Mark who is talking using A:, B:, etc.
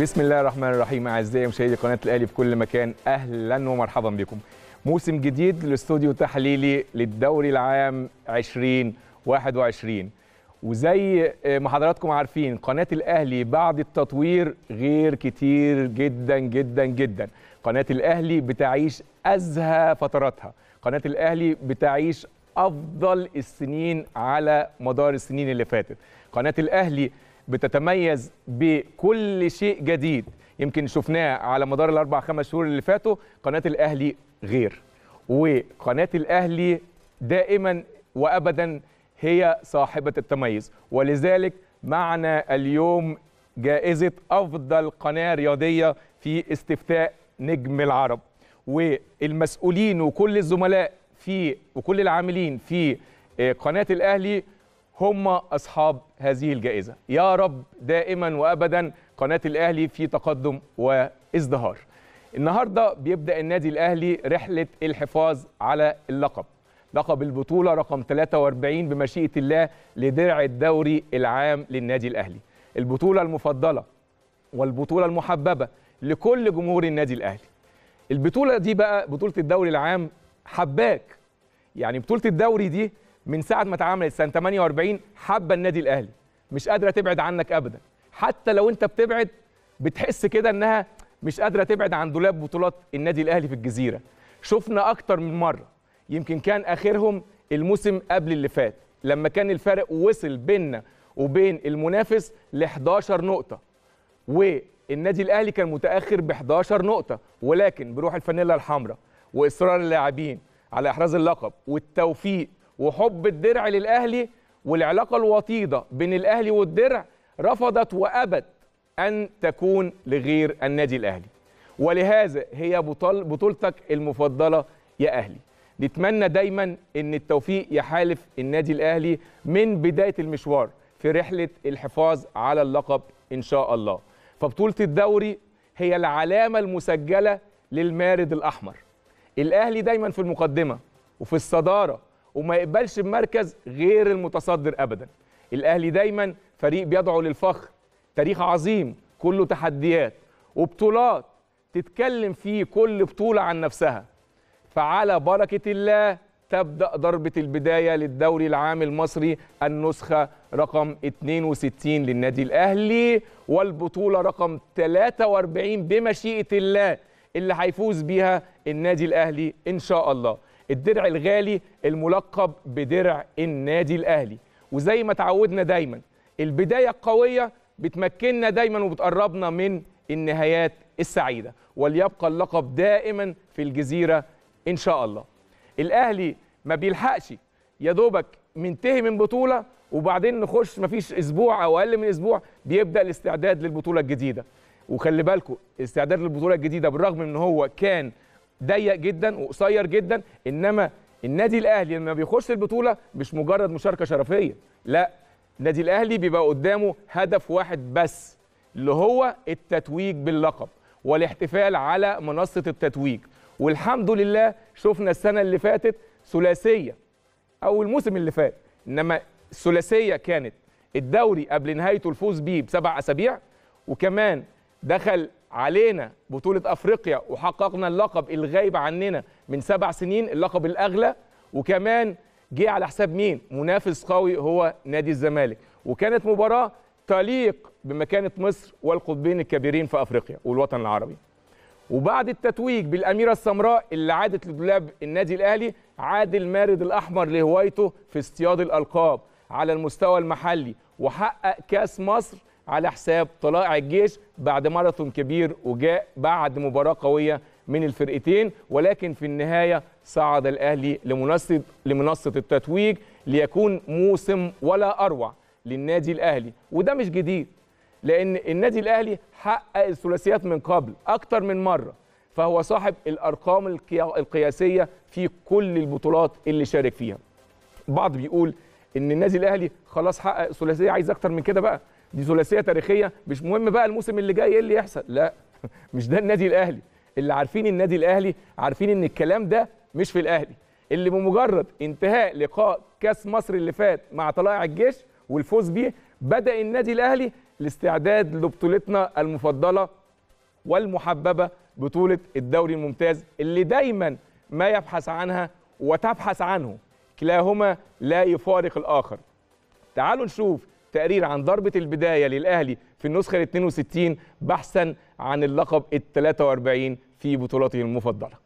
A: بسم الله الرحمن الرحيم اعزائي مشاهدي قناه الاهلي في كل مكان اهلا ومرحبا بكم موسم جديد للاستوديو تحليلي للدوري العام 2021 وزي آه، ما حضراتكم عارفين قناه الاهلي بعد التطوير غير كتير جدا جدا جدا قناه الاهلي بتعيش ازهى فتراتها قناه الاهلي بتعيش افضل السنين على مدار السنين اللي فاتت قناه الاهلي بتتميز بكل شيء جديد يمكن شفناه على مدار الاربع خمس شهور اللي فاتوا قناه الاهلي غير وقناه الاهلي دائما وابدا هي صاحبه التميز ولذلك معنا اليوم جائزه افضل قناه رياضيه في استفتاء نجم العرب والمسؤولين وكل الزملاء في وكل العاملين في آه، قناه الاهلي هم أصحاب هذه الجائزة يا رب دائما وأبدا قناة الأهلي في تقدم وازدهار النهاردة بيبدأ النادي الأهلي رحلة الحفاظ على اللقب لقب البطولة رقم 43 بمشيئة الله لدرع الدوري العام للنادي الأهلي البطولة المفضلة والبطولة المحببة لكل جمهور النادي الأهلي البطولة دي بقى بطولة الدوري العام حباك يعني بطولة الدوري دي من ساعه ما اتعملت سنه 48 حابه النادي الاهلي مش قادره تبعد عنك ابدا حتى لو انت بتبعد بتحس كده انها مش قادره تبعد عن دولاب بطولات النادي الاهلي في الجزيره شفنا اكتر من مره يمكن كان اخرهم الموسم قبل اللي فات لما كان الفرق وصل بيننا وبين المنافس ل 11 نقطه والنادي الاهلي كان متاخر ب 11 نقطه ولكن بروح الفانيلا الحمراء واصرار اللاعبين على احراز اللقب والتوفيق وحب الدرع للأهلي والعلاقة الوطيدة بين الأهلي والدرع رفضت وأبت أن تكون لغير النادي الأهلي ولهذا هي بطل بطولتك المفضلة يا أهلي نتمنى دايما أن التوفيق يحالف النادي الأهلي من بداية المشوار في رحلة الحفاظ على اللقب إن شاء الله فبطولة الدوري هي العلامة المسجلة للمارد الأحمر الأهلي دايما في المقدمة وفي الصدارة وما يقبلش بمركز غير المتصدر ابدا الاهلي دايما فريق بيدعو للفخر تاريخ عظيم كله تحديات وبطولات تتكلم فيه كل بطوله عن نفسها فعلى بركه الله تبدا ضربه البدايه للدوري العام المصري النسخه رقم 62 للنادي الاهلي والبطوله رقم 43 بمشيئه الله اللي هيفوز بيها النادي الاهلي ان شاء الله الدرع الغالي الملقب بدرع النادي الاهلي وزي ما تعودنا دايما البدايه القويه بتمكننا دايما وبتقربنا من النهايات السعيده وليبقى اللقب دائما في الجزيره ان شاء الله الاهلي ما بيلحقش يا دوبك منتهي من بطوله وبعدين نخش مفيش اسبوع او اقل من اسبوع بيبدا الاستعداد للبطوله الجديده وخلي بالكم استعداد للبطوله الجديده بالرغم ان هو كان ضيق جدا وقصير جدا انما النادي الاهلي لما بيخش البطوله مش مجرد مشاركه شرفيه لا النادي الاهلي بيبقى قدامه هدف واحد بس اللي هو التتويج باللقب والاحتفال على منصه التتويج والحمد لله شفنا السنه اللي فاتت ثلاثيه او الموسم اللي فات انما الثلاثيه كانت الدوري قبل نهايته الفوز بيه بسبع اسابيع وكمان دخل علينا بطولة أفريقيا وحققنا اللقب الغايب عننا من سبع سنين اللقب الأغلى وكمان جه على حساب مين؟ منافس قوي هو نادي الزمالك وكانت مباراة تليق بمكانة مصر والقطبين الكبيرين في أفريقيا والوطن العربي وبعد التتويج بالأميرة السمراء اللي عادت لدولاب النادي الأهلي عاد المارد الأحمر لهوايته في اصطياد الألقاب على المستوى المحلي وحقق كاس مصر على حساب طلائع الجيش بعد ماراثون كبير وجاء بعد مباراه قويه من الفرقتين ولكن في النهايه صعد الاهلي لمنصه لمنصه التتويج ليكون موسم ولا اروع للنادي الاهلي وده مش جديد لان النادي الاهلي حقق الثلاثيات من قبل اكتر من مره فهو صاحب الارقام القياسيه في كل البطولات اللي شارك فيها بعض بيقول ان النادي الاهلي خلاص حقق ثلاثيه عايز اكتر من كده بقى دي ثلاثيه تاريخيه مش مهم بقى الموسم اللي جاي ايه اللي يحصل لا مش ده النادي الاهلي اللي عارفين النادي الاهلي عارفين ان الكلام ده مش في الاهلي اللي بمجرد انتهاء لقاء كاس مصر اللي فات مع طلائع الجيش والفوز بيه بدا النادي الاهلي الاستعداد لبطولتنا المفضله والمحببه بطوله الدوري الممتاز اللي دايما ما يبحث عنها وتبحث عنه كلاهما لا يفارق الاخر تعالوا نشوف تقرير عن ضربة البداية للأهلي في النسخة الـ 62 بحثا عن اللقب الـ 43 في بطولته المفضلة